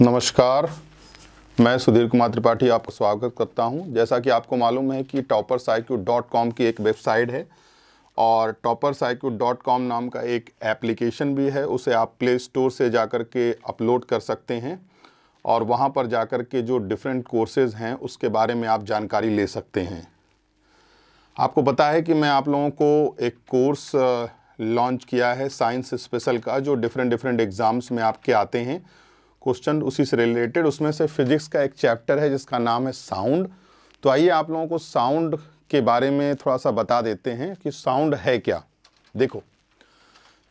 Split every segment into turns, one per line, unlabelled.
नमस्कार मैं सुधीर कुमार त्रिपाठी आपका स्वागत करता हूं जैसा कि आपको मालूम है कि टॉपर साइक्यू डॉट कॉम की एक वेबसाइट है और टॉपर साइक्यू डॉट कॉम नाम का एक एप्लीकेशन भी है उसे आप प्ले स्टोर से जा कर के अपलोड कर सकते हैं और वहां पर जा कर के जो डिफरेंट कोर्सेज़ हैं उसके बारे में आप जानकारी ले सकते हैं आपको पता है कि मैं आप लोगों को एक कोर्स लॉन्च किया है साइंस स्पेशल का जो डिफरेंट डिफरेंट एग्ज़ाम्स में आपके आते हैं क्वेश्चन उसी से रिलेटेड उसमें से फिजिक्स का एक चैप्टर है जिसका नाम है साउंड तो आइए आप लोगों को साउंड के बारे में थोड़ा सा बता देते हैं कि साउंड है क्या देखो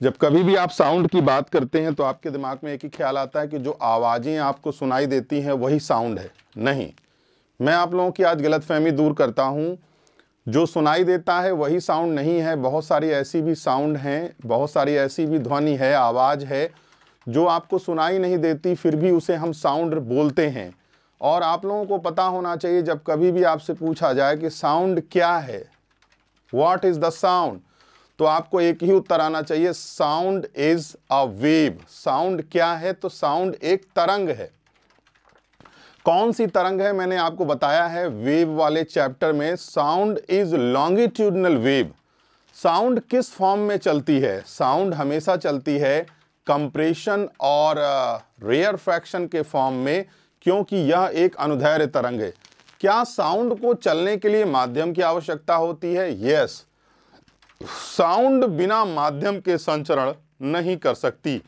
जब कभी भी आप साउंड की बात करते हैं तो आपके दिमाग में एक ही ख्याल आता है कि जो आवाज़ें आपको सुनाई देती हैं वही साउंड है नहीं मैं आप लोगों की आज गलतफहमी दूर करता हूँ जो सुनाई देता है वही साउंड नहीं है बहुत सारी ऐसी भी साउंड हैं बहुत सारी ऐसी भी ध्वनि है आवाज़ है जो आपको सुनाई नहीं देती फिर भी उसे हम साउंड बोलते हैं और आप लोगों को पता होना चाहिए जब कभी भी आपसे पूछा जाए कि साउंड क्या है वॉट इज़ द साउंड तो आपको एक ही उत्तर आना चाहिए sound is a wave sound क्या है तो साउंड एक तरंग है कौन सी तरंग है मैंने आपको बताया है वेव वाले चैप्टर में sound is longitudinal wave sound किस फॉर्म में चलती है साउंड हमेशा चलती है कंप्रेशन और रेयर फ्रैक्शन के फॉर्म में क्योंकि यह एक अनुधैर्य तरंग है क्या साउंड को चलने के लिए माध्यम की आवश्यकता होती है यस साउंड बिना माध्यम के संचरण नहीं कर सकती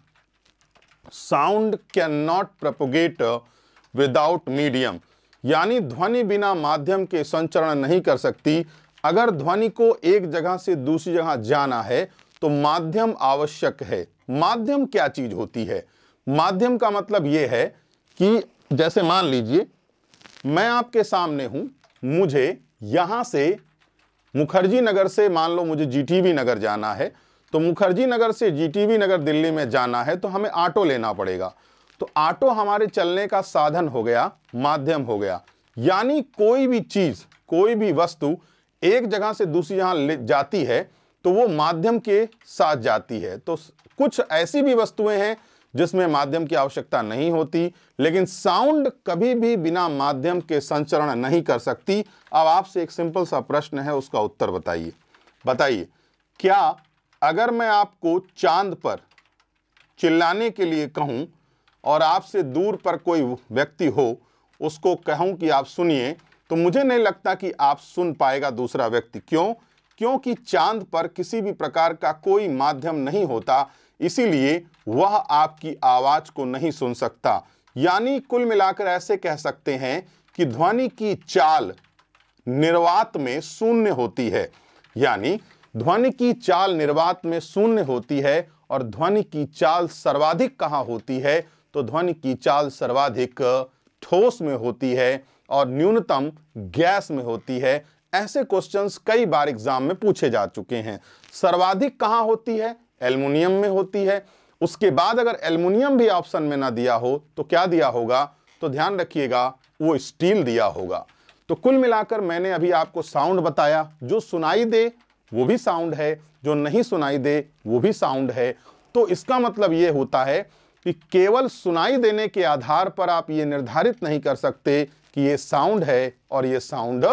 sound can not propagate without medium यानी ध्वनि बिना माध्यम के संचरण नहीं कर सकती अगर ध्वनि को एक जगह से दूसरी जगह जाना है तो माध्यम आवश्यक है माध्यम क्या चीज़ होती है माध्यम का मतलब यह है कि जैसे मान लीजिए मैं आपके सामने हूं मुझे यहां से मुखर्जी नगर से मान लो मुझे जीटीवी नगर जाना है तो मुखर्जी नगर से जीटीवी नगर दिल्ली में जाना है तो हमें ऑटो लेना पड़ेगा तो ऑटो हमारे चलने का साधन हो गया माध्यम हो गया यानी कोई भी चीज़ कोई भी वस्तु एक जगह से दूसरी जगह ले जाती है तो वो माध्यम के साथ जाती है तो कुछ ऐसी भी वस्तुएं हैं जिसमें माध्यम की आवश्यकता नहीं होती लेकिन साउंड कभी भी बिना माध्यम के संचरण नहीं कर सकती अब आपसे एक सिंपल सा प्रश्न है उसका उत्तर बताइए बताइए क्या अगर मैं आपको चांद पर चिल्लाने के लिए कहूं और आपसे दूर पर कोई व्यक्ति हो उसको कहूं कि आप सुनिए तो मुझे नहीं लगता कि आप सुन पाएगा दूसरा व्यक्ति क्यों क्योंकि चांद पर किसी भी प्रकार का कोई माध्यम नहीं होता इसीलिए वह आपकी आवाज़ को नहीं सुन सकता यानी कुल मिलाकर ऐसे कह सकते हैं कि ध्वनि की चाल निर्वात में शून्य होती है यानी ध्वनि की चाल निर्वात में शून्य होती है और ध्वनि की चाल सर्वाधिक कहाँ होती है तो ध्वनि की चाल सर्वाधिक ठोस में होती है और न्यूनतम गैस में होती है ऐसे क्वेश्चंस कई बार एग्जाम में पूछे जा चुके हैं सर्वाधिक कहाँ होती है एलमिनियम में होती है उसके बाद अगर एलमिनियम भी ऑप्शन में ना दिया हो तो क्या दिया होगा तो ध्यान रखिएगा वो स्टील दिया होगा तो कुल मिलाकर मैंने अभी आपको साउंड बताया जो सुनाई दे वो भी साउंड है जो नहीं सुनाई दे वो भी साउंड है तो इसका मतलब ये होता है कि केवल सुनाई देने के आधार पर आप ये निर्धारित नहीं कर सकते कि ये साउंड है और ये साउंड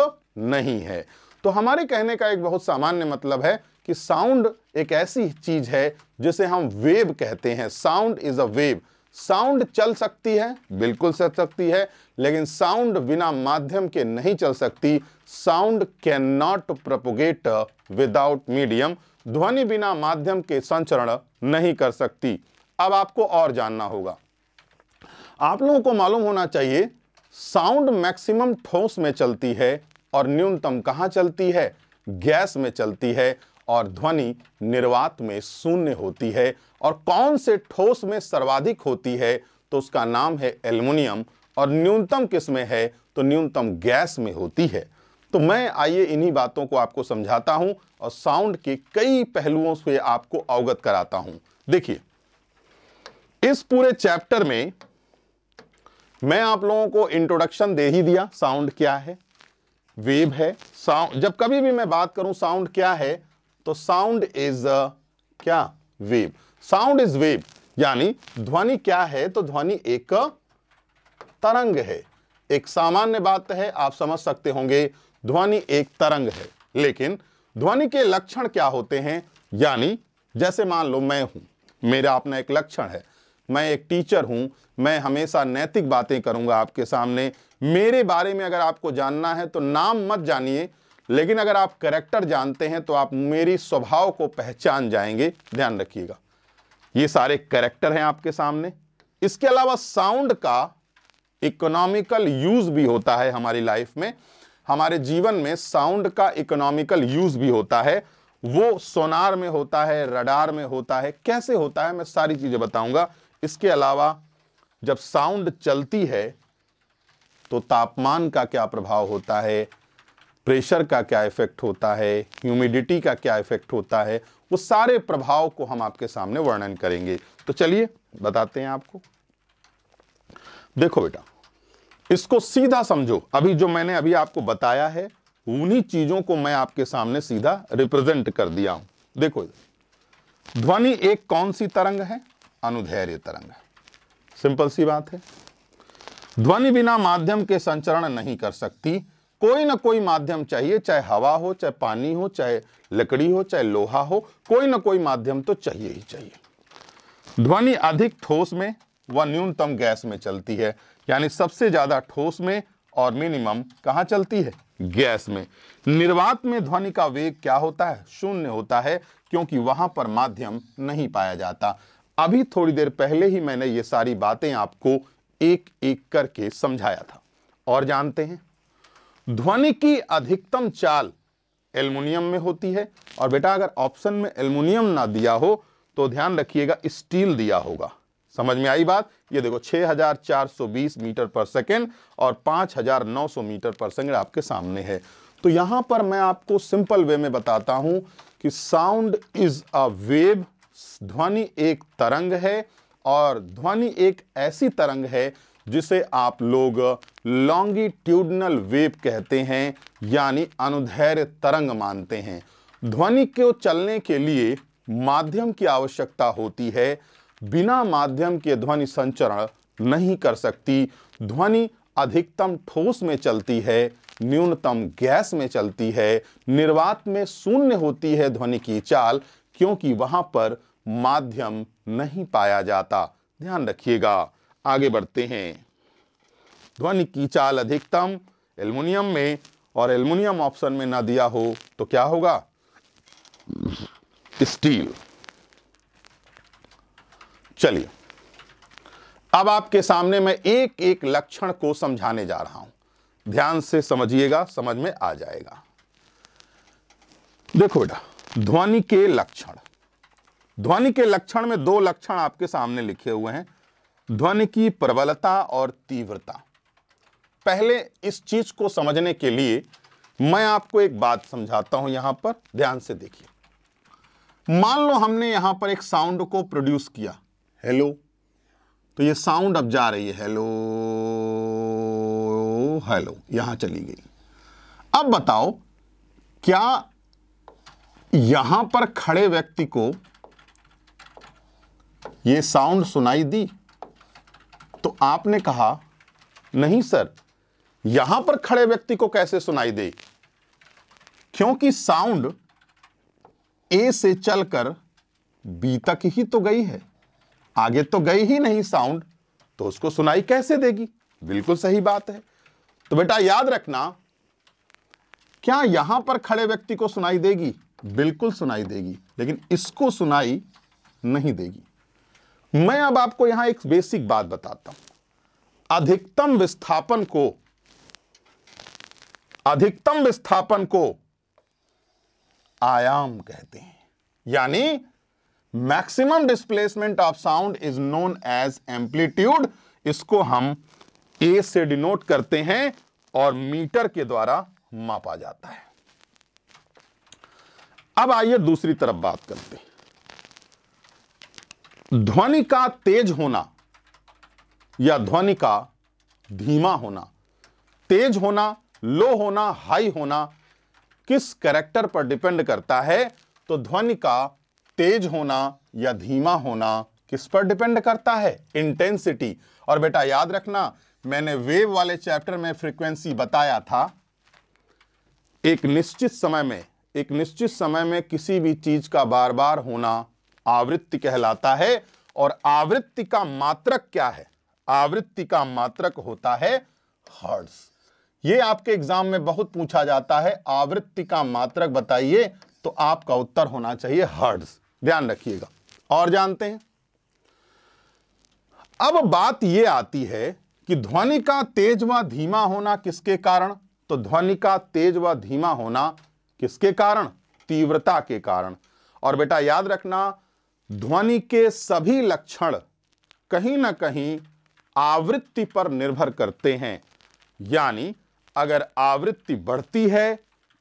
नहीं है तो हमारे कहने का एक बहुत सामान्य मतलब है कि साउंड एक ऐसी चीज है जिसे हम वेव कहते हैं sound is a wave sound चल सकती है बिल्कुल चल सकती है लेकिन साउंड बिना माध्यम के नहीं चल सकती sound can not propagate without medium ध्वनि बिना माध्यम के संचरण नहीं कर सकती अब आपको और जानना होगा आप लोगों को मालूम होना चाहिए साउंड मैक्सिमम ठोस में चलती है और न्यूनतम कहाँ चलती है गैस में चलती है और ध्वनि निर्वात में शून्य होती है और कौन से ठोस में सर्वाधिक होती है तो उसका नाम है एल्युमिनियम और न्यूनतम किस में है तो न्यूनतम गैस में होती है तो मैं आइए इन्हीं बातों को आपको समझाता हूं और साउंड के कई पहलुओं से आपको अवगत कराता हूं देखिए इस पूरे चैप्टर में मैं आप लोगों को इंट्रोडक्शन दे ही दिया साउंड क्या है वेव है साउंड जब कभी भी मैं बात करूं साउंड क्या है तो साउंड इज क्या वेव साउंड इज वेव यानी ध्वनि क्या है तो ध्वनि एक तरंग है एक सामान्य बात है आप समझ सकते होंगे ध्वनि एक तरंग है लेकिन ध्वनि के लक्षण क्या होते हैं यानी जैसे मान लो मैं हूं मेरा अपना एक लक्षण है मैं एक टीचर हूं मैं हमेशा नैतिक बातें करूंगा आपके सामने मेरे बारे में अगर आपको जानना है तो नाम मत जानिए लेकिन अगर आप करेक्टर जानते हैं तो आप मेरी स्वभाव को पहचान जाएंगे ध्यान रखिएगा ये सारे करेक्टर हैं आपके सामने इसके अलावा साउंड का इकोनॉमिकल यूज भी होता है हमारी लाइफ में हमारे जीवन में साउंड का इकोनॉमिकल यूज भी होता है वो सोनार में होता है रडार में होता है कैसे होता है मैं सारी चीज़ें बताऊंगा इसके अलावा जब साउंड चलती है तो तापमान का क्या प्रभाव होता है प्रेशर का क्या इफेक्ट होता है ह्यूमिडिटी का क्या इफेक्ट होता है वो सारे प्रभाव को हम आपके सामने वर्णन करेंगे तो चलिए बताते हैं आपको देखो बेटा इसको सीधा समझो अभी जो मैंने अभी आपको बताया है उन्हीं चीजों को मैं आपके सामने सीधा रिप्रेजेंट कर दिया हूं देखो ध्वनि एक कौन सी तरंग है अनुधैर्य तरंग सिंपल सी बात है ध्वनि बिना माध्यम के संचरण नहीं कर सकती कोई ना कोई माध्यम चाहिए चाहे हवा हो चाहे पानी हो चाहे लकड़ी हो चाहे लोहा हो कोई ना कोई माध्यम तो चाहिए ही चाहिए ध्वनि अधिक ठोस में व न्यूनतम गैस में चलती है यानी सबसे ज़्यादा ठोस में और मिनिमम कहाँ चलती है गैस में निर्वात में ध्वनि का वेग क्या होता है शून्य होता है क्योंकि वहां पर माध्यम नहीं पाया जाता अभी थोड़ी देर पहले ही मैंने ये सारी बातें आपको एक एक करके समझाया था और जानते हैं ध्वनि की अधिकतम चाल एल्युमिनियम में होती है और बेटा अगर ऑप्शन में एल्युमिनियम ना दिया हो तो ध्यान रखिएगा स्टील दिया होगा समझ में आई बात ये देखो 6420 मीटर पर सेकेंड और 5900 मीटर पर सेकेंड आपके सामने है तो यहां पर मैं आपको सिंपल वे में बताता हूं कि साउंड इज अ वेव ध्वनि एक तरंग है और ध्वनि एक ऐसी तरंग है जिसे आप लोग लॉन्गिट्यूडनल वेव कहते हैं यानी अनुधैर्य तरंग मानते हैं ध्वनि को चलने के लिए माध्यम की आवश्यकता होती है बिना माध्यम के ध्वनि संचरण नहीं कर सकती ध्वनि अधिकतम ठोस में चलती है न्यूनतम गैस में चलती है निर्वात में शून्य होती है ध्वनि की चाल क्योंकि वहाँ पर माध्यम नहीं पाया जाता ध्यान रखिएगा आगे बढ़ते हैं ध्वनि की चाल अधिकतम एल्युमिनियम में और एल्युमिनियम ऑप्शन में ना दिया हो तो क्या होगा स्टील चलिए अब आपके सामने मैं एक एक लक्षण को समझाने जा रहा हूं ध्यान से समझिएगा समझ में आ जाएगा देखो बेटा ध्वनि के लक्षण ध्वनि के लक्षण में दो लक्षण आपके सामने लिखे हुए हैं ध्वनि की प्रबलता और तीव्रता पहले इस चीज को समझने के लिए मैं आपको एक बात समझाता हूं यहां पर ध्यान से देखिए मान लो हमने यहां पर एक साउंड को प्रोड्यूस किया हेलो तो ये साउंड अब जा रही है हेलो हेलो यहां चली गई अब बताओ क्या यहां पर खड़े व्यक्ति को ये साउंड सुनाई दी तो आपने कहा नहीं सर यहां पर खड़े व्यक्ति को कैसे सुनाई दे क्योंकि साउंड ए से चलकर बी तक ही तो गई है आगे तो गई ही नहीं साउंड तो उसको सुनाई कैसे देगी बिल्कुल सही बात है तो बेटा याद रखना क्या यहां पर खड़े व्यक्ति को सुनाई देगी बिल्कुल सुनाई देगी लेकिन इसको सुनाई नहीं देगी मैं अब आपको यहां एक बेसिक बात बताता हूं अधिकतम विस्थापन को अधिकतम विस्थापन को आयाम कहते हैं यानी maximum displacement of sound is known as amplitude इसको हम ए से डिनोट करते हैं और मीटर के द्वारा मापा जाता है अब आइए दूसरी तरफ बात करते हैं ध्वनि का तेज होना या ध्वनि का धीमा होना तेज होना लो होना हाई होना किस कैरेक्टर पर डिपेंड करता है तो ध्वनि का तेज होना या धीमा होना किस पर डिपेंड करता है इंटेंसिटी और बेटा याद रखना मैंने वेव वाले चैप्टर में फ्रीक्वेंसी बताया था एक निश्चित समय में एक निश्चित समय में किसी भी चीज का बार बार होना आवृत्ति कहलाता है और आवृत्ति का मात्रक क्या है आवृत्ति का मात्रक होता है हर्ट्स ये आपके एग्जाम में बहुत पूछा जाता है आवृत्ति का मात्रक बताइए तो आपका उत्तर होना चाहिए हर्ट्स ध्यान रखिएगा और जानते हैं अब बात यह आती है कि ध्वनि का तेज व धीमा होना किसके कारण तो ध्वनि का तेज व धीमा होना किसके कारण तीव्रता के कारण और बेटा याद रखना ध्वनि के सभी लक्षण कहीं ना कहीं आवृत्ति पर निर्भर करते हैं यानी अगर आवृत्ति बढ़ती है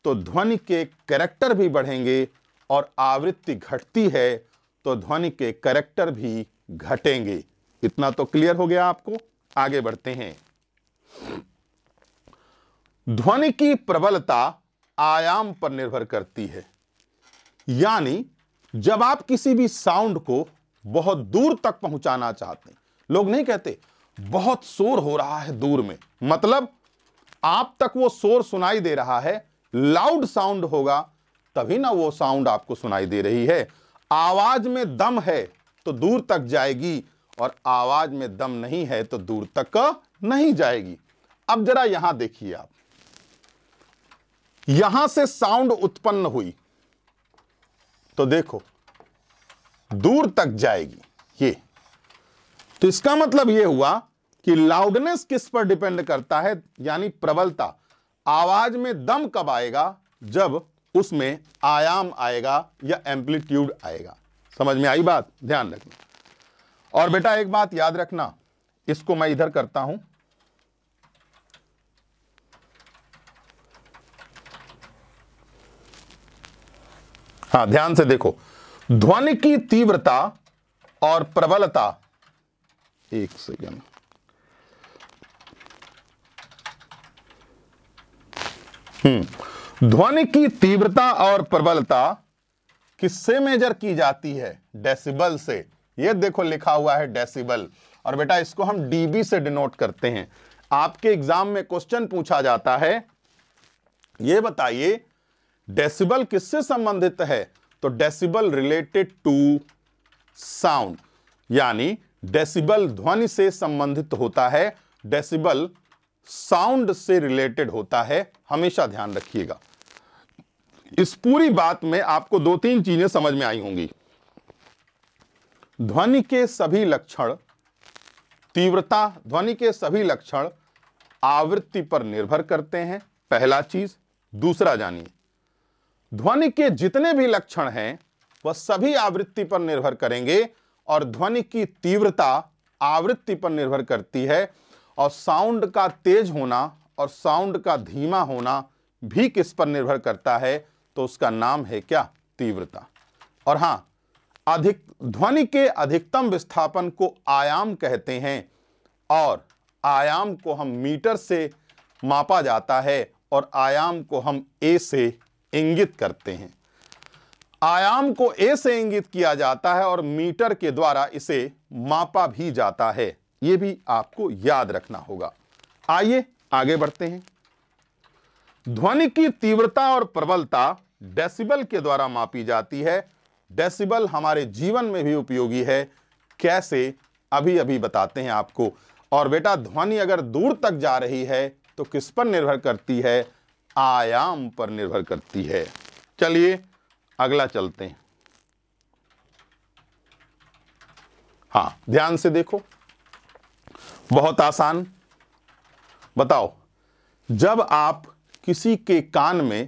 तो ध्वनि के कैरेक्टर भी बढ़ेंगे और आवृत्ति घटती है तो ध्वनि के कैरेक्टर भी घटेंगे इतना तो क्लियर हो गया आपको आगे बढ़ते हैं ध्वनि की प्रबलता आयाम पर निर्भर करती है यानी जब आप किसी भी साउंड को बहुत दूर तक पहुंचाना चाहते हैं लोग नहीं कहते बहुत शोर हो रहा है दूर में मतलब आप तक वो शोर सुनाई दे रहा है लाउड साउंड होगा तभी ना वो साउंड आपको सुनाई दे रही है आवाज में दम है तो दूर तक जाएगी और आवाज में दम नहीं है तो दूर तक नहीं जाएगी अब जरा यहां देखिए आप यहां से साउंड उत्पन्न हुई तो देखो दूर तक जाएगी ये तो इसका मतलब यह हुआ कि लाउडनेस किस पर डिपेंड करता है यानी प्रबलता आवाज में दम कब आएगा जब उसमें आयाम आएगा या एम्पलीट्यूड आएगा समझ में आई बात ध्यान रखना और बेटा एक बात याद रखना इसको मैं इधर करता हूं हाँ ध्यान से देखो ध्वनि की तीव्रता और प्रबलता एक सेकेंड हम्म ध्वनि की तीव्रता और प्रबलता किससे मेजर की जाती है डेसिबल से ये देखो लिखा हुआ है डेसिबल और बेटा इसको हम डीबी से डिनोट करते हैं आपके एग्जाम में क्वेश्चन पूछा जाता है ये बताइए डेसिबल किससे संबंधित है तो डेसिबल रिलेटेड टू साउंड यानी डेसिबल ध्वनि से संबंधित होता है डेसिबल साउंड से रिलेटेड होता है हमेशा ध्यान रखिएगा इस पूरी बात में आपको दो तीन चीजें समझ में आई होंगी ध्वनि के सभी लक्षण तीव्रता ध्वनि के सभी लक्षण आवृत्ति पर निर्भर करते हैं पहला चीज दूसरा जानिए ध्वनि के जितने भी लक्षण हैं वह सभी आवृत्ति पर निर्भर करेंगे और ध्वनि की तीव्रता आवृत्ति पर निर्भर करती है और साउंड का तेज होना और साउंड का धीमा होना भी किस पर निर्भर करता है तो उसका नाम है क्या तीव्रता और हाँ अधिक ध्वनि के अधिकतम विस्थापन को आयाम कहते हैं और आयाम को हम मीटर से मापा जाता है और आयाम को हम ए से इंगित करते हैं आयाम को ए से इंगित किया जाता है और मीटर के द्वारा इसे मापा भी जाता है यह भी आपको याद रखना होगा आइए आगे बढ़ते हैं ध्वनि की तीव्रता और प्रबलता डेसिबल के द्वारा मापी जाती है डेसिबल हमारे जीवन में भी उपयोगी है कैसे अभी अभी बताते हैं आपको और बेटा ध्वनि अगर दूर तक जा रही है तो किस पर निर्भर करती है आयाम पर निर्भर करती है चलिए अगला चलते हैं हाँ ध्यान से देखो बहुत आसान बताओ जब आप किसी के कान में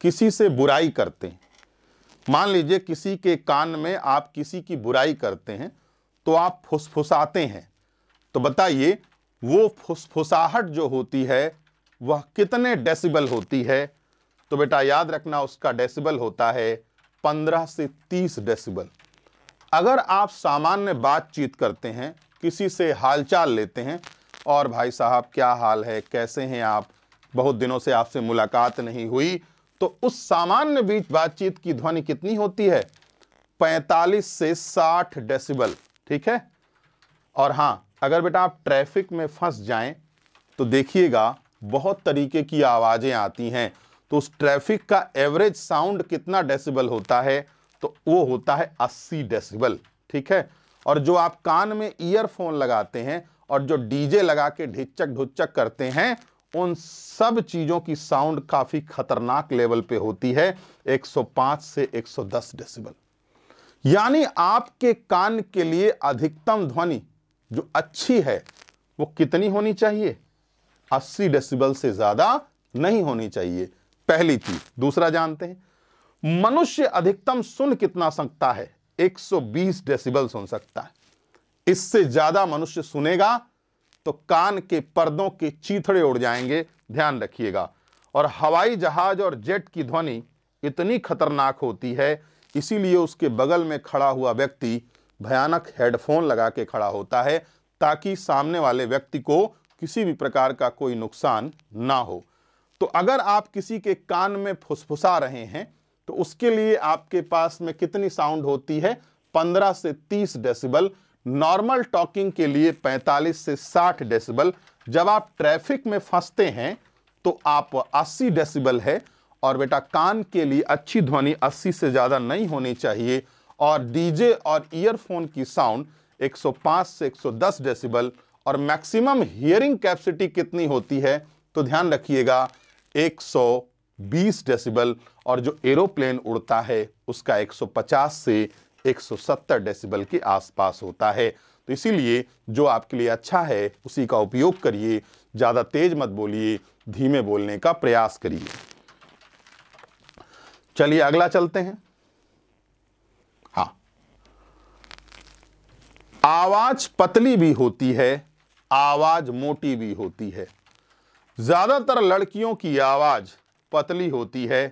किसी से बुराई करते हैं मान लीजिए किसी के कान में आप किसी की बुराई करते हैं तो आप फुसफुसाते हैं तो बताइए वो फुसफुसाहट जो होती है वह कितने डेसिबल होती है तो बेटा याद रखना उसका डेसिबल होता है पंद्रह से तीस डेसिबल अगर आप सामान्य बातचीत करते हैं किसी से हालचाल लेते हैं और भाई साहब क्या हाल है कैसे हैं आप बहुत दिनों से आपसे मुलाकात नहीं हुई तो उस सामान्य बीच बातचीत की ध्वनि कितनी होती है 45 से 60 डेसिबल ठीक है और हाँ अगर बेटा आप ट्रैफिक में फंस जाएं तो देखिएगा बहुत तरीके की आवाज़ें आती हैं तो उस ट्रैफिक का एवरेज साउंड कितना डेसिबल होता है तो वो होता है 80 डेसिबल ठीक है और जो आप कान में ईयरफोन लगाते हैं और जो डीजे लगा के ढिचक ढुचक करते हैं उन सब चीज़ों की साउंड काफ़ी खतरनाक लेवल पे होती है 105 से 110 डेसिबल यानी आपके कान के लिए अधिकतम ध्वनि जो अच्छी है वो कितनी होनी चाहिए 80 डेसिबल से ज्यादा नहीं होनी चाहिए पहली चीज दूसरा जानते हैं मनुष्य अधिकतम सुन कितना सकता है 120 डेसिबल सुन सकता है इससे ज्यादा मनुष्य सुनेगा तो कान के पर्दों के चीथड़े उड़ जाएंगे ध्यान रखिएगा और हवाई जहाज और जेट की ध्वनि इतनी खतरनाक होती है इसीलिए उसके बगल में खड़ा हुआ व्यक्ति भयानक हेडफोन लगा के खड़ा होता है ताकि सामने वाले व्यक्ति को किसी भी प्रकार का कोई नुकसान ना हो तो अगर आप किसी के कान में फुसफुसा रहे हैं तो उसके लिए आपके पास में कितनी साउंड होती है 15 से 30 डेसिबल नॉर्मल टॉकिंग के लिए 45 से 60 डेसिबल जब आप ट्रैफिक में फंसते हैं तो आप 80 डेसिबल है और बेटा कान के लिए अच्छी ध्वनि 80 से ज़्यादा नहीं होनी चाहिए और डीजे और ईयरफोन की साउंड 105 से 110 डेसिबल और मैक्सिमम हियरिंग कैपेसिटी कितनी होती है तो ध्यान रखिएगा 120 डेसिबल और जो एरोप्लेन उड़ता है उसका 150 से 170 डेसिबल के आसपास होता है तो इसीलिए जो आपके लिए अच्छा है उसी का उपयोग करिए ज़्यादा तेज मत बोलिए धीमे बोलने का प्रयास करिए चलिए अगला चलते हैं हाँ आवाज पतली भी होती है आवाज़ मोटी भी होती है ज़्यादातर लड़कियों की आवाज़ पतली होती है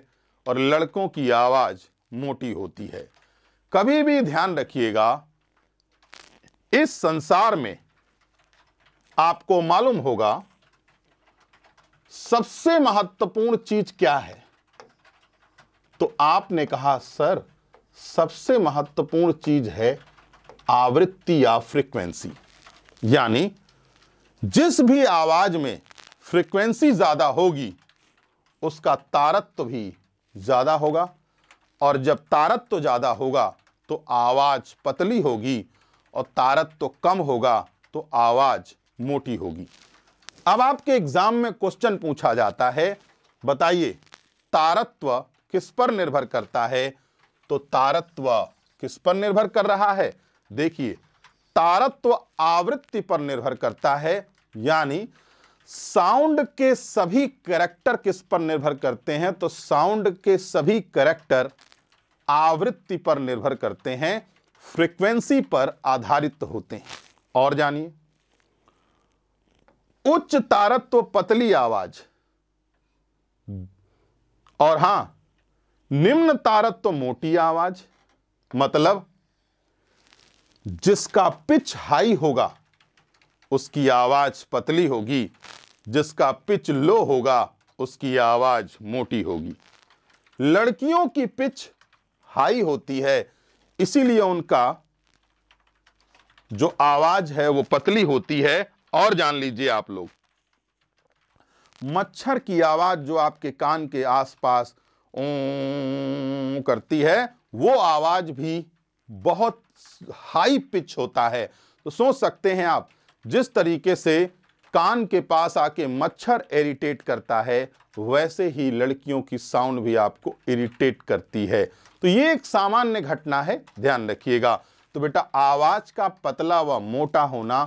और लड़कों की आवाज़ मोटी होती है कभी भी ध्यान रखिएगा इस संसार में आपको मालूम होगा सबसे महत्वपूर्ण चीज क्या है तो आपने कहा सर सबसे महत्वपूर्ण चीज है आवृत्ति या फ्रीक्वेंसी यानी जिस भी आवाज में फ्रिक्वेंसी ज़्यादा होगी उसका तारत्व तो भी ज़्यादा होगा और जब तारत्व तो ज़्यादा होगा तो आवाज़ पतली होगी और तारत्व तो कम होगा तो आवाज़ मोटी होगी अब आपके एग्ज़ाम में क्वेश्चन पूछा जाता है बताइए तारत्व किस पर निर्भर करता है तो तारत्व किस पर निर्भर कर रहा है देखिए तारत्व आवृत्ति पर निर्भर करता है यानी साउंड के सभी कैरेक्टर किस पर निर्भर करते हैं तो साउंड के सभी कैरेक्टर आवृत्ति पर निर्भर करते हैं फ्रीक्वेंसी पर आधारित होते हैं और जानिए उच्च तारत्व पतली आवाज और हां निम्न तारत्व मोटी आवाज मतलब जिसका पिच हाई होगा उसकी आवाज़ पतली होगी जिसका पिच लो होगा उसकी आवाज़ मोटी होगी लड़कियों की पिच हाई होती है इसीलिए उनका जो आवाज़ है वो पतली होती है और जान लीजिए आप लोग मच्छर की आवाज़ जो आपके कान के आसपास करती है वो आवाज़ भी बहुत हाई पिच होता है तो सोच सकते हैं आप जिस तरीके से कान के पास आके मच्छर इरिटेट करता है वैसे ही लड़कियों की साउंड भी आपको इरिटेट करती है तो ये एक सामान्य घटना है ध्यान रखिएगा तो बेटा आवाज़ का पतला व मोटा होना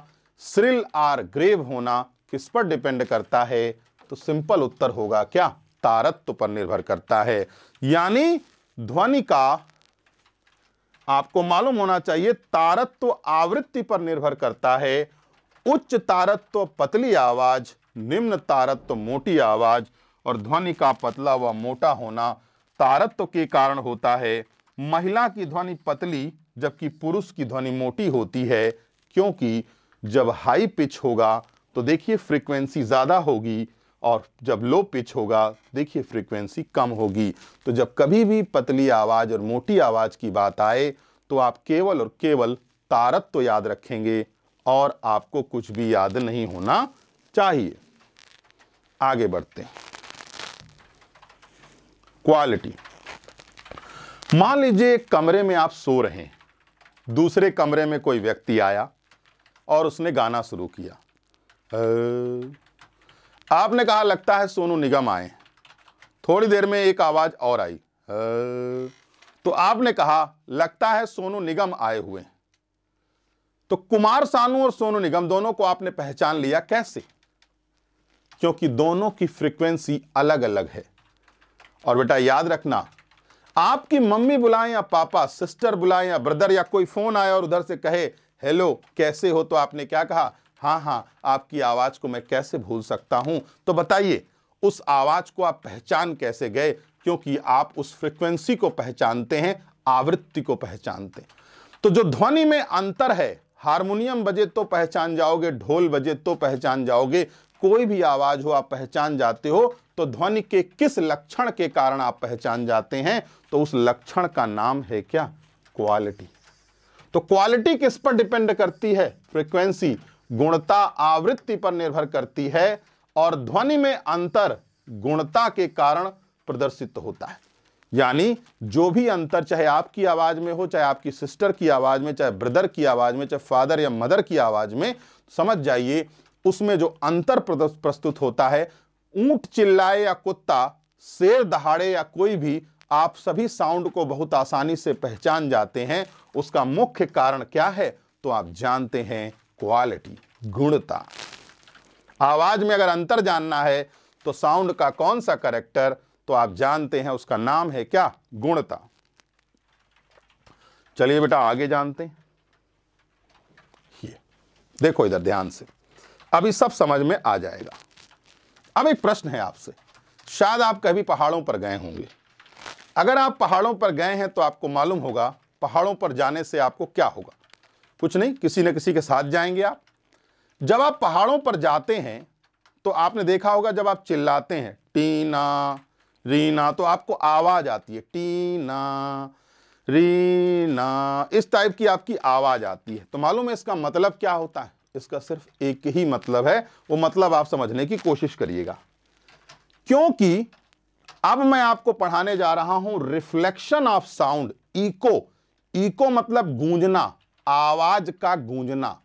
श्रिल आर ग्रेव होना किस पर डिपेंड करता है तो सिंपल उत्तर होगा क्या तारत्व पर निर्भर करता है यानी ध्वनि का आपको मालूम होना चाहिए तारत्व आवृत्ति पर निर्भर करता है उच्च तारत्व पतली आवाज निम्न तारत्व मोटी आवाज और ध्वनि का पतला व मोटा होना तारत्व के कारण होता है महिला की ध्वनि पतली जबकि पुरुष की ध्वनि मोटी होती है क्योंकि जब हाई पिच होगा तो देखिए फ्रीक्वेंसी ज़्यादा होगी और जब लो पिच होगा देखिए फ्रीक्वेंसी कम होगी तो जब कभी भी पतली आवाज़ और मोटी आवाज़ की बात आए तो आप केवल और केवल तारत तो याद रखेंगे और आपको कुछ भी याद नहीं होना चाहिए आगे बढ़ते हैं क्वालिटी मान लीजिए एक कमरे में आप सो रहे हैं दूसरे कमरे में कोई व्यक्ति आया और उसने गाना शुरू किया आपने कहा लगता है सोनू निगम आए थोड़ी देर में एक आवाज़ और आई तो आपने कहा लगता है सोनू निगम आए हुए हैं तो कुमार सानू और सोनू निगम दोनों को आपने पहचान लिया कैसे क्योंकि दोनों की फ्रीक्वेंसी अलग अलग है और बेटा याद रखना आपकी मम्मी बुलाएं या पापा सिस्टर बुलाएं या ब्रदर या कोई फोन आया और उधर से कहे हेलो कैसे हो तो आपने क्या कहा हां हां आपकी आवाज को मैं कैसे भूल सकता हूं तो बताइए उस आवाज को आप पहचान कैसे गए क्योंकि आप उस फ्रिक्वेंसी को पहचानते हैं आवृत्ति को पहचानते हैं तो जो ध्वनि में अंतर है हारमोनियम बजे तो पहचान जाओगे ढोल बजे तो पहचान जाओगे कोई भी आवाज़ हो आप पहचान जाते हो तो ध्वनि के किस लक्षण के कारण आप पहचान जाते हैं तो उस लक्षण का नाम है क्या क्वालिटी तो क्वालिटी किस पर डिपेंड करती है फ्रीक्वेंसी गुणता आवृत्ति पर निर्भर करती है और ध्वनि में अंतर गुणता के कारण प्रदर्शित होता है यानी जो भी अंतर चाहे आपकी आवाज़ में हो चाहे आपकी सिस्टर की आवाज़ में चाहे ब्रदर की आवाज़ में चाहे फादर या मदर की आवाज़ में समझ जाइए उसमें जो अंतर प्रस्तुत होता है ऊंट चिल्लाए या कुत्ता शेर दहाड़े या कोई भी आप सभी साउंड को बहुत आसानी से पहचान जाते हैं उसका मुख्य कारण क्या है तो आप जानते हैं क्वालिटी गुणता आवाज़ में अगर अंतर जानना है तो साउंड का कौन सा करेक्टर तो आप जानते हैं उसका नाम है क्या गुणता चलिए बेटा आगे जानते हैं ये देखो इधर ध्यान से अभी सब समझ में आ जाएगा अब एक प्रश्न है आपसे शायद आप कभी पहाड़ों पर गए होंगे अगर आप पहाड़ों पर गए हैं तो आपको मालूम होगा पहाड़ों पर जाने से आपको क्या होगा कुछ नहीं किसी न किसी के साथ जाएंगे आप जब आप पहाड़ों पर जाते हैं तो आपने देखा होगा जब आप चिल्लाते हैं टीना रीना तो आपको आवाज़ आती है टीना रीना इस टाइप की आपकी आवाज़ आती है तो मालूम है इसका मतलब क्या होता है इसका सिर्फ एक ही मतलब है वो मतलब आप समझने की कोशिश करिएगा क्योंकि अब मैं आपको पढ़ाने जा रहा हूं reflection of sound echo echo मतलब गूंजना आवाज का गूंजना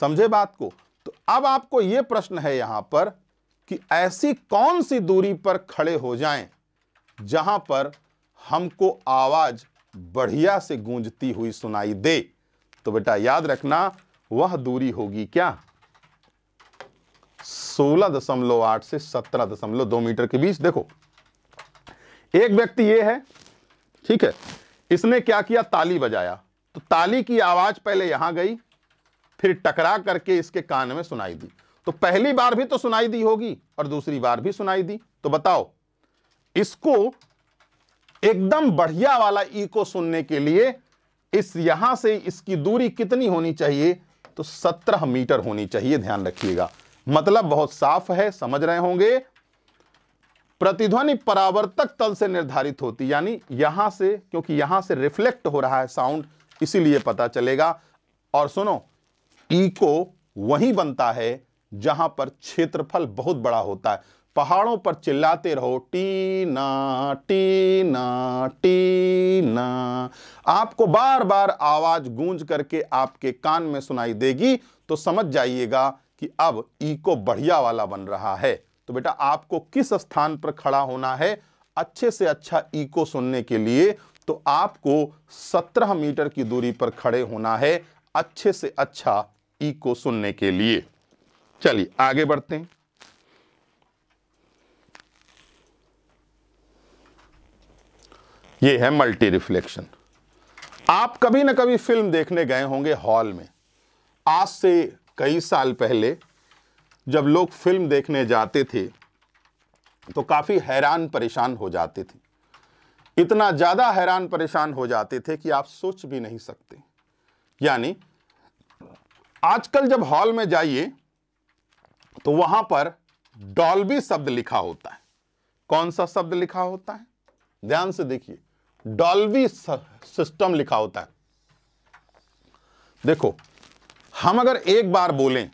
समझे बात को तो अब आपको यह प्रश्न है यहां पर कि ऐसी कौन सी दूरी पर खड़े हो जाएं जहां पर हमको आवाज बढ़िया से गूंजती हुई सुनाई दे तो बेटा याद रखना वह दूरी होगी क्या 16.8 से 17.2 मीटर के बीच देखो एक व्यक्ति यह है ठीक है इसने क्या किया ताली बजाया तो ताली की आवाज पहले यहां गई फिर टकरा करके इसके कान में सुनाई दी तो पहली बार भी तो सुनाई दी होगी और दूसरी बार भी सुनाई दी तो बताओ इसको एकदम बढ़िया वाला ई को सुनने के लिए इस यहां से इसकी दूरी कितनी होनी चाहिए तो सत्रह मीटर होनी चाहिए ध्यान रखिएगा मतलब बहुत साफ है समझ रहे होंगे प्रतिध्वनि परावर्तक तल से निर्धारित होती यानी यहां से क्योंकि यहां से रिफ्लेक्ट हो रहा है साउंड इसीलिए पता चलेगा और सुनो ई को वहीं बनता है जहां पर क्षेत्रफल बहुत बड़ा होता है पहाड़ों पर चिल्लाते रहो टीना टीना टीना आपको बार बार आवाज गूंज करके आपके कान में सुनाई देगी तो समझ जाइएगा कि अब इको बढ़िया वाला बन रहा है तो बेटा आपको किस स्थान पर खड़ा होना है अच्छे से अच्छा इको सुनने के लिए तो आपको 17 मीटर की दूरी पर खड़े होना है अच्छे से अच्छा इको सुनने के लिए चलिए आगे बढ़ते हैं ये है मल्टी रिफ्लेक्शन आप कभी ना कभी फिल्म देखने गए होंगे हॉल में आज से कई साल पहले जब लोग फिल्म देखने जाते थे तो काफ़ी हैरान परेशान हो जाते थे इतना ज़्यादा हैरान परेशान हो जाते थे कि आप सोच भी नहीं सकते यानी आजकल जब हॉल में जाइए तो वहां पर डॉल्बी शब्द लिखा होता है कौन सा शब्द लिखा होता है ध्यान से देखिए डॉल्बी सिस्टम लिखा होता है देखो हम अगर एक बार बोलें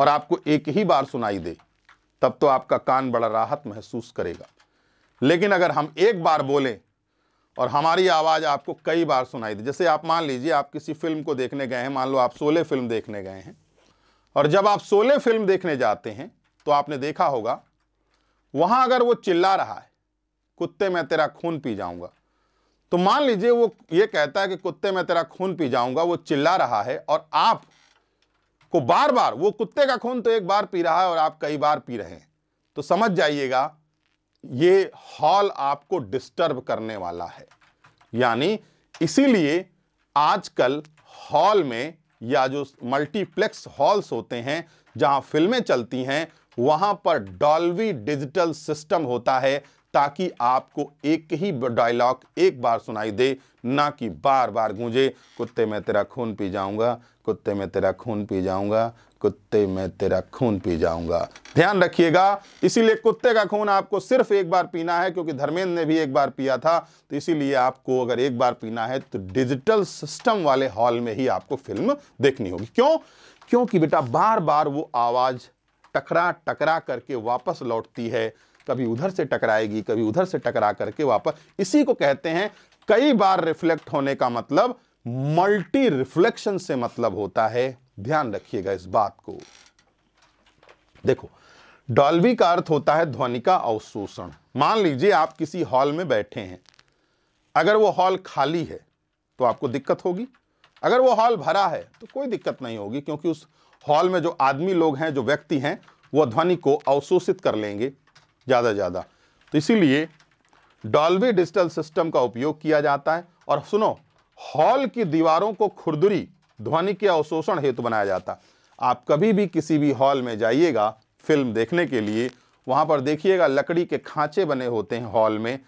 और आपको एक ही बार सुनाई दे तब तो आपका कान बड़ा राहत महसूस करेगा लेकिन अगर हम एक बार बोलें और हमारी आवाज़ आपको कई बार सुनाई दे जैसे आप मान लीजिए आप किसी फिल्म को देखने गए हैं मान लो आप सोलह फिल्म देखने गए हैं और जब आप सोले फिल्म देखने जाते हैं तो आपने देखा होगा वहां अगर वो चिल्ला रहा है कुत्ते में तेरा खून पी जाऊंगा तो मान लीजिए वो ये कहता है कि कुत्ते में तेरा खून पी जाऊंगा वो चिल्ला रहा है और आप को बार बार वो कुत्ते का खून तो एक बार पी रहा है और आप कई बार पी रहे हैं तो समझ जाइएगा ये हॉल आपको डिस्टर्ब करने वाला है यानी इसीलिए आजकल हॉल में या जो मल्टीप्लेक्स हॉल्स होते हैं जहां फिल्में चलती हैं वहां पर डॉल्वी डिजिटल सिस्टम होता है ताकि आपको एक ही डायलॉग एक बार सुनाई दे ना कि बार बार गूंजे कुत्ते में तेरा खून पी जाऊंगा कुत्ते में तेरा खून पी जाऊंगा कुत्ते में तेरा खून पी जाऊंगा ध्यान रखिएगा इसीलिए कुत्ते का खून आपको सिर्फ एक बार पीना है क्योंकि धर्मेंद्र ने भी एक बार पिया था तो इसीलिए आपको अगर एक बार पीना है तो डिजिटल सिस्टम वाले हॉल में ही आपको फिल्म देखनी होगी क्यों क्योंकि बेटा बार बार वो आवाज़ टकरा टकरा करके वापस लौटती है कभी उधर से टकराएगी कभी उधर से टकरा करके वापस इसी को कहते हैं कई बार रिफ्लेक्ट होने का मतलब मल्टी रिफ्लेक्शन से मतलब होता है ध्यान रखिएगा इस बात को देखो डॉल्वी का अर्थ होता है ध्वनि का अवशोषण मान लीजिए आप किसी हॉल में बैठे हैं अगर वो हॉल खाली है तो आपको दिक्कत होगी अगर वो हॉल भरा है तो कोई दिक्कत नहीं होगी क्योंकि उस हॉल में जो आदमी लोग हैं जो व्यक्ति हैं वो ध्वनि को अवशोषित कर लेंगे ज़्यादा ज़्यादा तो इसीलिए डॉल्वी डिजिटल सिस्टम का उपयोग किया जाता है और सुनो हॉल की दीवारों को खुरदुरी ध्वनि के अवशोषण हेतु बनाया जाता आप कभी भी किसी भी हॉल में जाइएगा फिल्म देखने के लिए वहाँ पर देखिएगा लकड़ी के खांचे बने होते हैं हॉल में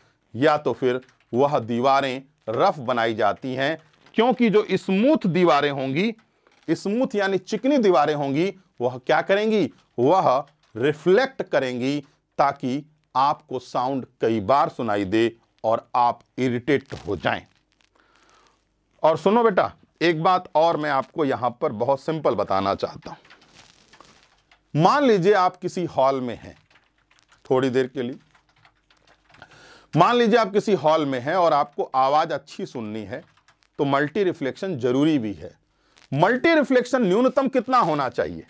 या तो फिर वह दीवारें रफ बनाई जाती हैं क्योंकि जो स्मूथ दीवारें होंगी स्मूथ यानी चिकनी दीवारें होंगी वह क्या करेंगी वह रिफ्लेक्ट करेंगी ताकि आपको साउंड कई बार सुनाई दे और आप इरिटेट हो जाएं और सुनो बेटा एक बात और मैं आपको यहां पर बहुत सिंपल बताना चाहता हूं मान लीजिए आप किसी हॉल में हैं थोड़ी देर के लिए मान लीजिए आप किसी हॉल में हैं और आपको आवाज़ अच्छी सुननी है तो मल्टी रिफ्लेक्शन जरूरी भी है मल्टी रिफ्लेक्शन न्यूनतम कितना होना चाहिए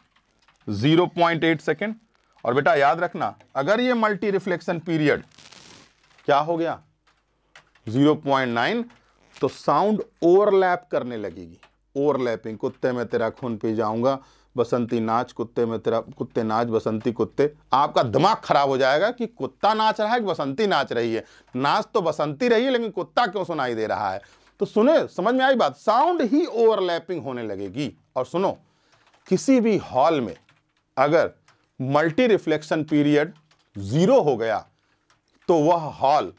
0.8 सेकंड और बेटा याद रखना अगर ये मल्टी रिफ्लेक्शन पीरियड क्या हो गया 0.9 तो साउंड ओवरलैप करने लगेगी ओवरलैपिंग कुत्ते में तेरा खून पी जाऊंगा बसंती नाच कुत्ते में तेरा कुत्ते नाच बसंती कुत्ते आपका दिमाग खराब हो जाएगा कि कुत्ता नाच रहा है कि बसंती नाच रही है नाच तो बसंती रही है लेकिन कुत्ता क्यों सुनाई दे रहा है तो सुने समझ में आई बात साउंड ही ओवरलैपिंग होने लगेगी और सुनो किसी भी हॉल में अगर मल्टी रिफ्लेक्शन पीरियड ज़ीरो हो गया तो वह हॉल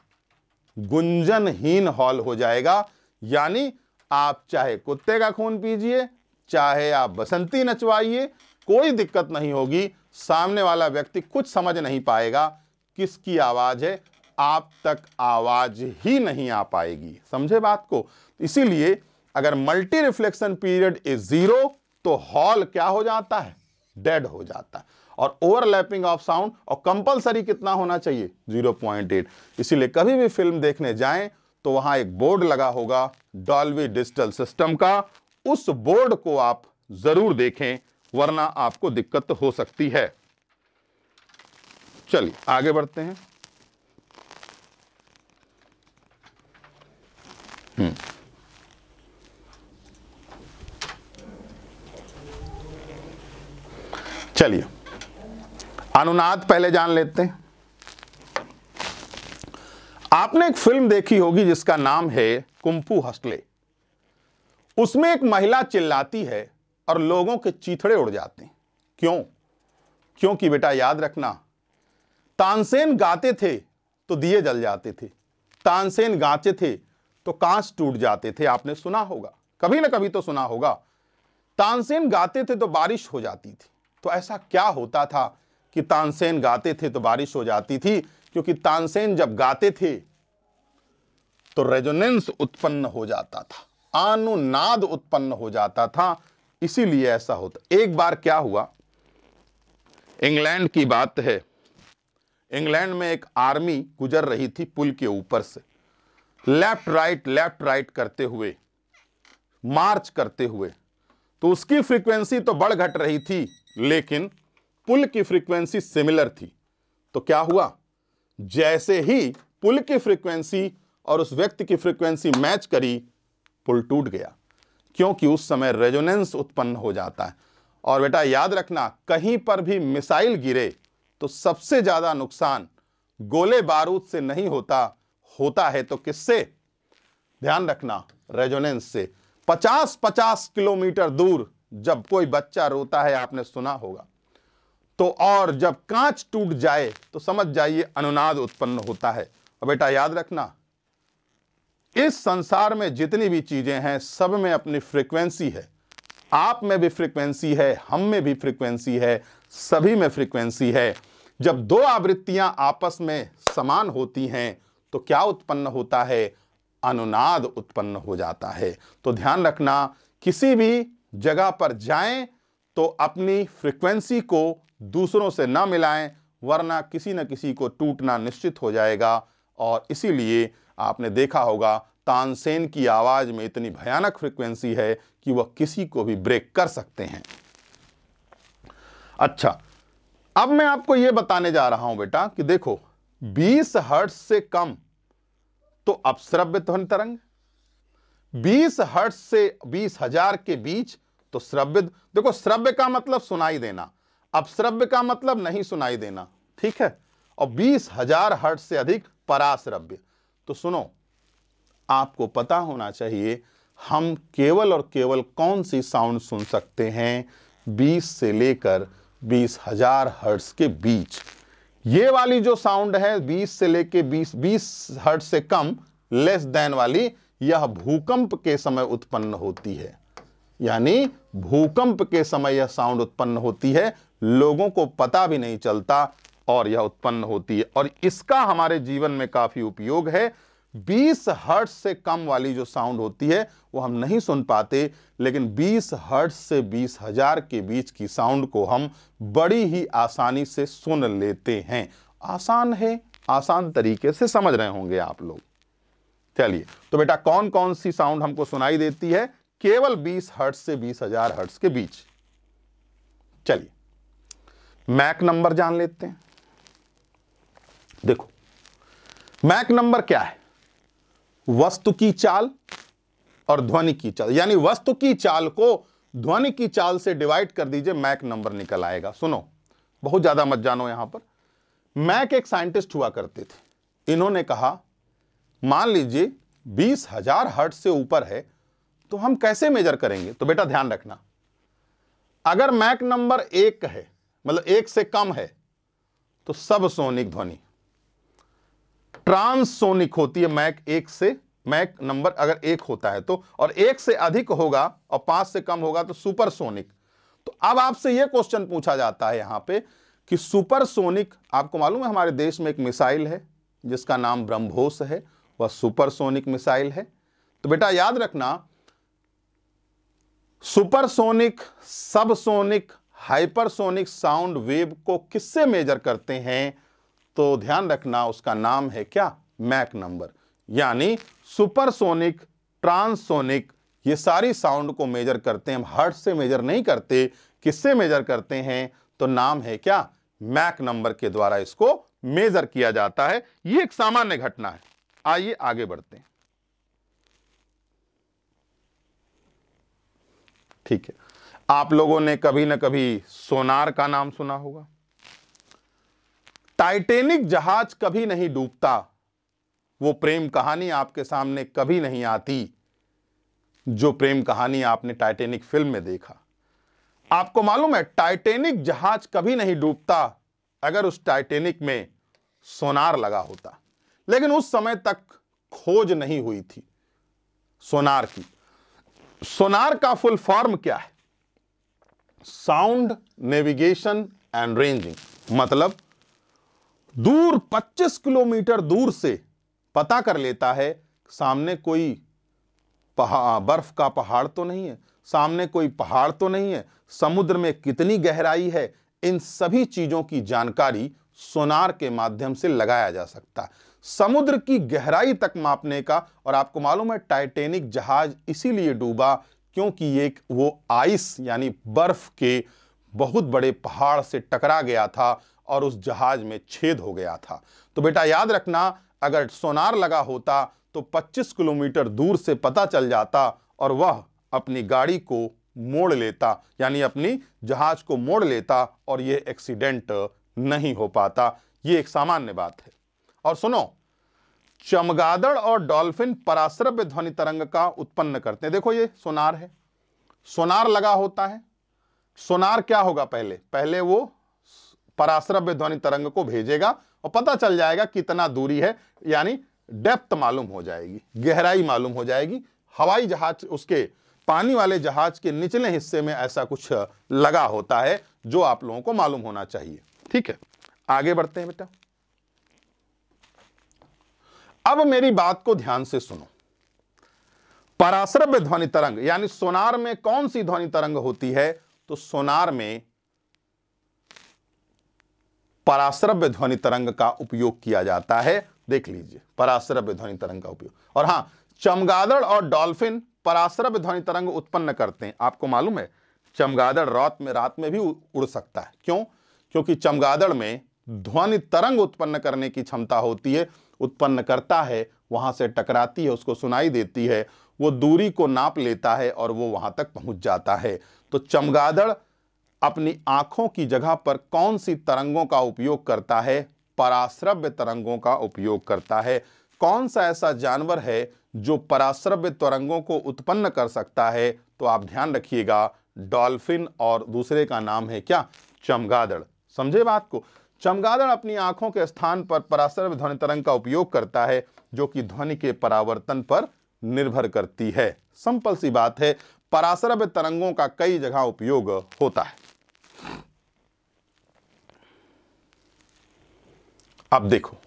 गुंजनहीन हॉल हो जाएगा यानी आप चाहे कुत्ते का खून पीजिए चाहे आप बसंती नचवाइए कोई दिक्कत नहीं होगी सामने वाला व्यक्ति कुछ समझ नहीं पाएगा किसकी आवाज़ है आप तक आवाज़ ही नहीं आ पाएगी समझे बात को इसीलिए अगर multi reflection period is zero तो हॉल क्या हो जाता है डेड हो जाता है और ओवरलैपिंग ऑफ साउंड और कंपलसरी कितना होना चाहिए 0.8 इसीलिए कभी भी फिल्म देखने जाएं तो वहां एक बोर्ड लगा होगा डॉल्वी डिजिटल सिस्टम का उस बोर्ड को आप जरूर देखें वरना आपको दिक्कत हो सकती है चलिए आगे बढ़ते हैं हम्म। चलिए अनुनाद पहले जान लेते हैं आपने एक फिल्म देखी होगी जिसका नाम है कुंफू हस्टले उसमें एक महिला चिल्लाती है और लोगों के चीथड़े उड़ जाते हैं क्यों क्योंकि बेटा याद रखना तानसेन गाते थे तो दिए जल जाते थे तानसेन गाते थे तो कांच टूट जाते थे आपने सुना होगा कभी ना कभी तो सुना होगा तानसेन गाते थे तो बारिश हो जाती थी तो ऐसा क्या होता था कि तानसेन गाते थे तो बारिश हो जाती थी क्योंकि तानसेन जब गाते थे तो रेजोनेंस उत्पन्न हो जाता था अनुनाद उत्पन्न हो जाता था इसीलिए ऐसा होता एक बार क्या हुआ इंग्लैंड की बात है इंग्लैंड में एक आर्मी गुजर रही थी पुल के ऊपर से लेफ्ट राइट लेफ्ट राइट करते हुए मार्च करते हुए तो उसकी फ्रीक्वेंसी तो बढ़ घट रही थी लेकिन पुल की फ्रीक्वेंसी सिमिलर थी तो क्या हुआ जैसे ही पुल की फ्रीक्वेंसी और उस व्यक्ति की फ्रीक्वेंसी मैच करी पुल टूट गया क्योंकि उस समय रेजोनेंस उत्पन्न हो जाता है और बेटा याद रखना कहीं पर भी मिसाइल गिरे तो सबसे ज़्यादा नुकसान गोले बारूद से नहीं होता होता है तो किससे ध्यान रखना रेजोनेंस से 50-50 किलोमीटर दूर जब कोई बच्चा रोता है आपने सुना होगा तो और जब कांच टूट जाए तो समझ जाइए अनुनाद उत्पन्न होता है और बेटा याद रखना इस संसार में जितनी भी चीज़ें हैं सब में अपनी फ्रीक्वेंसी है आप में भी फ्रीक्वेंसी है हम में भी फ्रीक्वेंसी है सभी में फ्रीक्वेंसी है जब दो आवृत्तियां आपस में समान होती हैं तो क्या उत्पन्न होता है अनुनाद उत्पन्न हो जाता है तो ध्यान रखना किसी भी जगह पर जाएं तो अपनी फ्रीक्वेंसी को दूसरों से ना मिलाएं वरना किसी न किसी को टूटना निश्चित हो जाएगा और इसीलिए आपने देखा होगा तानसेन की आवाज़ में इतनी भयानक फ्रिक्वेंसी है कि वह किसी को भी ब्रेक कर सकते हैं अच्छा अब मैं आपको यह बताने जा रहा हूं बेटा कि देखो 20 हर्ट्ज से कम तो अपश्रव्य ध्वनि तरंग 20 हर्ट्ज से बीस हजार के बीच तो श्रव्य देखो श्रव्य का मतलब सुनाई देना अपश्रव्य का मतलब नहीं सुनाई देना ठीक है और बीस हजार हर्ट से अधिक पराश्रव्य तो सुनो आपको पता होना चाहिए हम केवल और केवल कौन सी साउंड सुन सकते हैं 20 से लेकर बीस हजार हर्ट्स के बीच ये वाली जो साउंड है 20 से लेकर 20 बीस हर्ट से कम लेस देन वाली यह भूकंप के समय उत्पन्न होती है यानी भूकंप के समय यह साउंड उत्पन्न होती है लोगों को पता भी नहीं चलता और यह उत्पन्न होती है और इसका हमारे जीवन में काफ़ी उपयोग है 20 हर्ट से कम वाली जो साउंड होती है वो हम नहीं सुन पाते लेकिन 20 हर्ट से बीस हजार के बीच की साउंड को हम बड़ी ही आसानी से सुन लेते हैं आसान है आसान तरीके से समझ रहे होंगे आप लोग चलिए तो बेटा कौन कौन सी साउंड हमको सुनाई देती है केवल 20 हर्ट से बीस हजार हर्ट्स के बीच चलिए मैक नंबर जान लेते हैं देखो मैक नंबर क्या है वस्तु की चाल और ध्वनि की चाल यानी वस्तु की चाल को ध्वनि की चाल से डिवाइड कर दीजिए मैक नंबर निकल आएगा सुनो बहुत ज्यादा मत जानो यहां पर मैक एक साइंटिस्ट हुआ करते थे इन्होंने कहा मान लीजिए बीस हजार हर्ट से ऊपर है तो हम कैसे मेजर करेंगे तो बेटा ध्यान रखना अगर मैक नंबर एक है मतलब एक से कम है तो सब सोनिक ध्वनि ट्रांसोनिक होती है मैक एक से मैक नंबर अगर एक होता है तो और एक से अधिक होगा और पांच से कम होगा तो सुपरसोनिक तो अब आपसे यह क्वेश्चन पूछा जाता है यहां पे कि सुपरसोनिक आपको मालूम है हमारे देश में एक मिसाइल है जिसका नाम ब्रह्मोस है वह सुपरसोनिक मिसाइल है तो बेटा याद रखना supersonic subsonic hypersonic sound wave को किससे मेजर करते हैं तो ध्यान रखना उसका नाम है क्या मैक नंबर यानी सुपरसोनिक ट्रांसोनिक ये सारी साउंड को मेजर करते हैं हम हर्ट से मेजर नहीं करते किससे मेजर करते हैं तो नाम है क्या मैक नंबर के द्वारा इसको मेजर किया जाता है यह एक सामान्य घटना है आइए आगे बढ़ते हैं ठीक है आप लोगों ने कभी ना कभी सोनार का नाम सुना होगा टाइटेनिक जहाज कभी नहीं डूबता वो प्रेम कहानी आपके सामने कभी नहीं आती जो प्रेम कहानी आपने टाइटेनिक फिल्म में देखा आपको मालूम है टाइटेनिक जहाज कभी नहीं डूबता अगर उस टाइटेनिक में सोनार लगा होता लेकिन उस समय तक खोज नहीं हुई थी सोनार की सोनार का फुल फॉर्म क्या है साउंड नेविगेशन एंड रेंजिंग मतलब दूर 25 किलोमीटर दूर से पता कर लेता है सामने कोई बर्फ का पहाड़ तो नहीं है सामने कोई पहाड़ तो नहीं है समुद्र में कितनी गहराई है इन सभी चीज़ों की जानकारी सोनार के माध्यम से लगाया जा सकता है समुद्र की गहराई तक मापने का और आपको मालूम है टाइटेनिक जहाज इसीलिए डूबा क्योंकि एक वो आइस यानी बर्फ़ के बहुत बड़े पहाड़ से टकरा गया था और उस जहाज़ में छेद हो गया था तो बेटा याद रखना अगर सोनार लगा होता तो 25 किलोमीटर दूर से पता चल जाता और वह अपनी गाड़ी को मोड़ लेता यानी अपनी जहाज को मोड़ लेता और यह एक्सीडेंट नहीं हो पाता ये एक सामान्य बात है और सुनो चमगादड़ और डॉल्फिन पराश्रव्य ध्वनि तरंग का उत्पन्न करते हैं देखो ये सोनार है सोनार लगा होता है सोनार क्या होगा पहले पहले वो पराश्रव्य ध्वनि तरंग को भेजेगा और पता चल जाएगा कितना दूरी है यानी डेप्थ मालूम हो जाएगी गहराई मालूम हो जाएगी हवाई जहाज उसके पानी वाले जहाज के निचले हिस्से में ऐसा कुछ लगा होता है जो आप लोगों को मालूम होना चाहिए ठीक है आगे बढ़ते हैं बेटा अब मेरी बात को ध्यान से सुनो पराश्रव्य ध्वनि तरंग यानी सोनार में कौन सी ध्वनि तरंग होती है तो सोनार में पराश्रव्य ध्वनि तरंग का उपयोग किया जाता है देख लीजिए पराश्रव्य ध्वनि तरंग का उपयोग और हां चमगादड़ और डॉल्फिन पराश्रव्य ध्वनि तरंग उत्पन्न करते हैं आपको मालूम है चमगादड़ रात में रात में भी उड़ सकता है क्यों क्योंकि चमगादड़ में ध्वनि तरंग उत्पन्न करने की क्षमता होती है उत्पन्न करता है वहाँ से टकराती है उसको सुनाई देती है वो दूरी को नाप लेता है और वो वहाँ तक पहुँच जाता है तो चमगादड़ अपनी आँखों की जगह पर कौन सी तरंगों का उपयोग करता है पराश्रव्य तरंगों का उपयोग करता है कौन सा ऐसा जानवर है जो पराश्रव्य तरंगों को उत्पन्न कर सकता है तो आप ध्यान रखिएगा डॉल्फिन और दूसरे का नाम है क्या चमगादड़ समझे बात को चमगादड़ अपनी आंखों के स्थान पर पराश्रव ध्वनि तरंग का उपयोग करता है जो कि ध्वनि के परावर्तन पर निर्भर करती है सिंपल सी बात है पराश्रव तरंगों का कई जगह उपयोग होता है अब देखो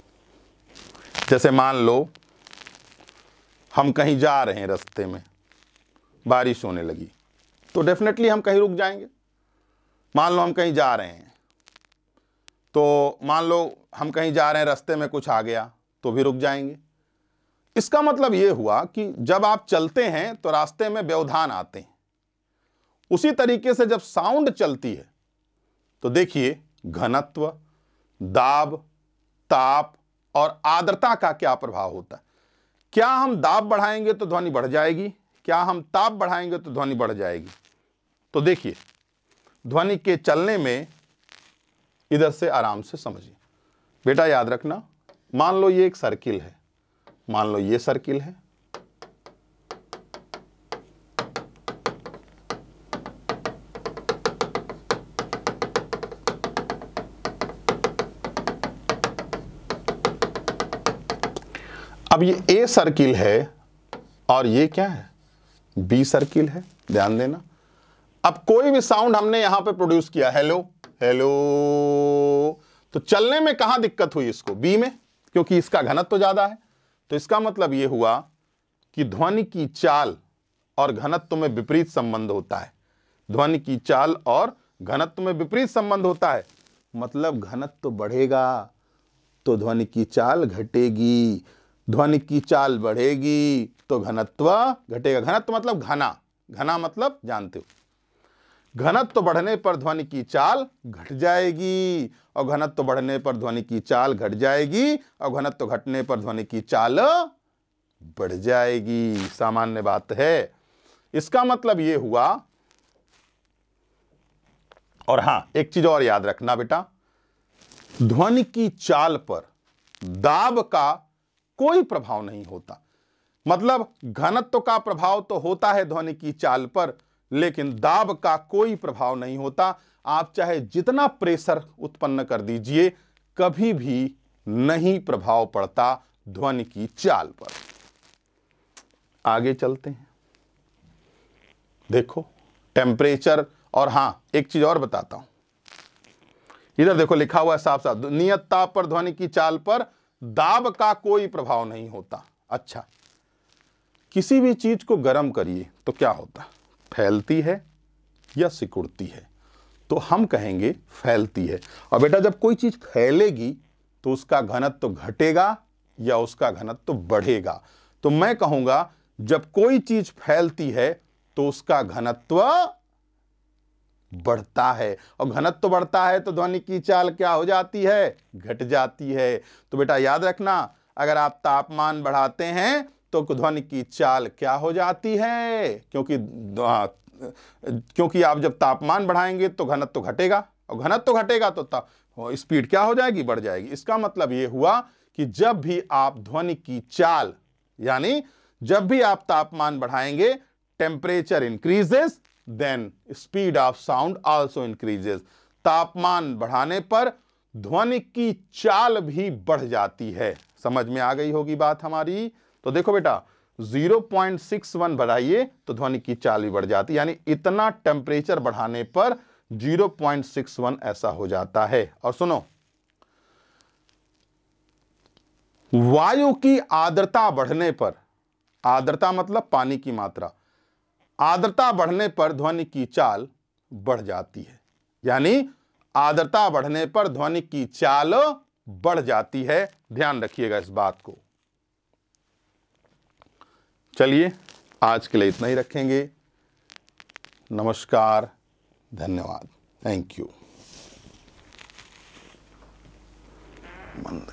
जैसे मान लो हम कहीं जा रहे हैं रास्ते में बारिश होने लगी तो डेफिनेटली हम कहीं रुक जाएंगे मान लो हम कहीं जा रहे हैं तो मान लो हम कहीं जा रहे हैं रास्ते में कुछ आ गया तो भी रुक जाएंगे इसका मतलब ये हुआ कि जब आप चलते हैं तो रास्ते में व्यवधान आते हैं उसी तरीके से जब साउंड चलती है तो देखिए घनत्व दाब ताप और आर्द्रता का क्या प्रभाव होता है क्या हम दाब बढ़ाएंगे तो ध्वनि बढ़ जाएगी क्या हम ताप बढ़ाएंगे तो ध्वनि बढ़ जाएगी तो देखिए ध्वनि के चलने में इधर से आराम से समझिए बेटा याद रखना मान लो ये एक सर्किल है मान लो ये सर्किल है अब ये ए सर्किल है और ये क्या है बी सर्किल है ध्यान देना अब कोई भी साउंड हमने यहां पे प्रोड्यूस किया हेलो हेलो तो चलने में कहां दिक्कत हुई इसको बी में क्योंकि इसका घनत्व तो ज्यादा है तो इसका मतलब यह हुआ कि ध्वनि की चाल और घनत्व में विपरीत संबंध होता है ध्वनि की चाल और घनत्व में विपरीत संबंध होता है मतलब घनत्व तो बढ़ेगा तो ध्वनि की चाल घटेगी ध्वनि की चाल बढ़ेगी तो घनत्व घटेगा घनत्व मतलब घना घना मतलब जानते हो घनत्व तो बढ़ने पर ध्वनि की चाल घट जाएगी और घनत्व तो बढ़ने पर ध्वनि की चाल घट जाएगी और घनत्व तो घटने पर ध्वनि की चाल बढ़ जाएगी सामान्य बात है इसका मतलब यह हुआ और हां एक चीज और याद रखना बेटा ध्वनि की चाल पर दाब का कोई प्रभाव नहीं होता मतलब घनत्व का प्रभाव तो होता है ध्वनि की चाल पर लेकिन दाब का कोई प्रभाव नहीं होता आप चाहे जितना प्रेशर उत्पन्न कर दीजिए कभी भी नहीं प्रभाव पड़ता ध्वनि की चाल पर आगे चलते हैं देखो टेम्परेचर और हां एक चीज और बताता हूं इधर देखो लिखा हुआ है साफ साफ नियत ताप पर ध्वनि की चाल पर दाब का कोई प्रभाव नहीं होता अच्छा किसी भी चीज को गर्म करिए तो क्या होता फैलती है या सिकुड़ती है तो हम कहेंगे फैलती है और बेटा जब कोई चीज़ फैलेगी तो उसका घनत्व तो घटेगा या उसका घनत्व तो बढ़ेगा तो मैं कहूंगा जब कोई चीज़ फैलती है तो उसका घनत्व बढ़ता है और घनत्व तो बढ़ता है तो ध्वनि की चाल क्या हो जाती है घट जाती है तो बेटा याद रखना अगर आप तापमान बढ़ाते हैं तो ध्वनि की चाल क्या हो जाती है क्योंकि क्योंकि आप जब तापमान बढ़ाएंगे तो घनत्व तो घटेगा और घनत्व तो घटेगा तो स्पीड क्या हो जाएगी बढ़ जाएगी इसका मतलब ये हुआ कि जब भी आप ध्वनि की चाल यानी जब भी आप तापमान बढ़ाएंगे temperature increases then speed of sound also increases तापमान बढ़ाने पर ध्वनि की चाल भी बढ़ जाती है समझ में आ गई होगी बात हमारी तो देखो बेटा 0.61 बढ़ाइए तो ध्वनि की चाल भी बढ़ जाती यानी इतना टेम्परेचर बढ़ाने पर 0.61 ऐसा हो जाता है और सुनो वायु की आर्द्रता बढ़ने पर आर्द्रता मतलब पानी की मात्रा आर्द्रता बढ़ने पर ध्वनि की चाल बढ़ जाती है यानी आर्द्रता बढ़ने पर ध्वनि की चाल बढ़ जाती है ध्यान रखिएगा इस बात को चलिए आज के लिए इतना ही रखेंगे नमस्कार धन्यवाद थैंक यू मंद